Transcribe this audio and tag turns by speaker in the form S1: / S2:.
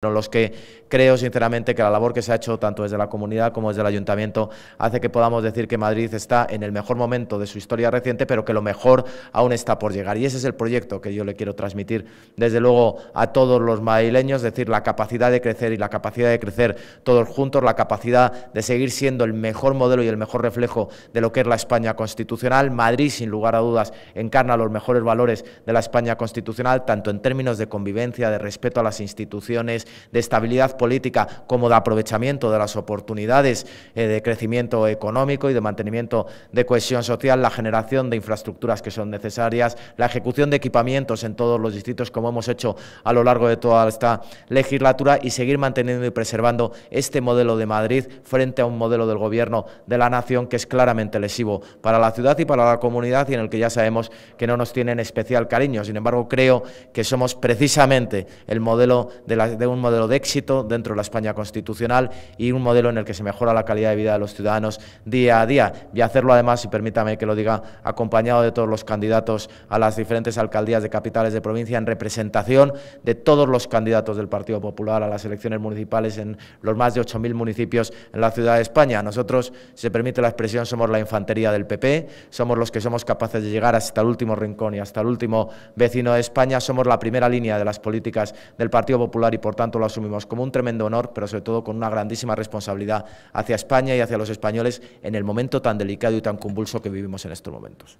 S1: pero los que creo sinceramente que la labor que se ha hecho tanto desde la comunidad como desde el ayuntamiento hace que podamos decir que Madrid está en el mejor momento de su historia reciente, pero que lo mejor aún está por llegar. Y ese es el proyecto que yo le quiero transmitir, desde luego, a todos los madrileños, es decir, la capacidad de crecer y la capacidad de crecer todos juntos, la capacidad de seguir siendo el mejor modelo y el mejor reflejo de lo que es la España constitucional. Madrid, sin lugar a dudas, encarna los mejores valores de la España constitucional, tanto en términos de convivencia, de respeto a las instituciones, de estabilidad política como de aprovechamiento de las oportunidades eh, de crecimiento económico y de mantenimiento de cohesión social, la generación de infraestructuras que son necesarias, la ejecución de equipamientos en todos los distritos, como hemos hecho a lo largo de toda esta legislatura, y seguir manteniendo y preservando este modelo de Madrid frente a un modelo del Gobierno de la Nación que es claramente lesivo para la ciudad y para la comunidad y en el que ya sabemos que no nos tienen especial cariño. Sin embargo, creo que somos precisamente el modelo de un un modelo de éxito dentro de la España constitucional y un modelo en el que se mejora la calidad de vida de los ciudadanos día a día. Y hacerlo además, y permítame que lo diga, acompañado de todos los candidatos a las diferentes alcaldías de capitales de provincia en representación de todos los candidatos del Partido Popular a las elecciones municipales en los más de 8.000 municipios en la ciudad de España. Nosotros, si se permite la expresión, somos la infantería del PP, somos los que somos capaces de llegar hasta el último rincón y hasta el último vecino de España, somos la primera línea de las políticas del Partido Popular y, por tanto, tanto lo asumimos como un tremendo honor, pero sobre todo con una grandísima responsabilidad hacia España y hacia los españoles en el momento tan delicado y tan convulso que vivimos en estos momentos.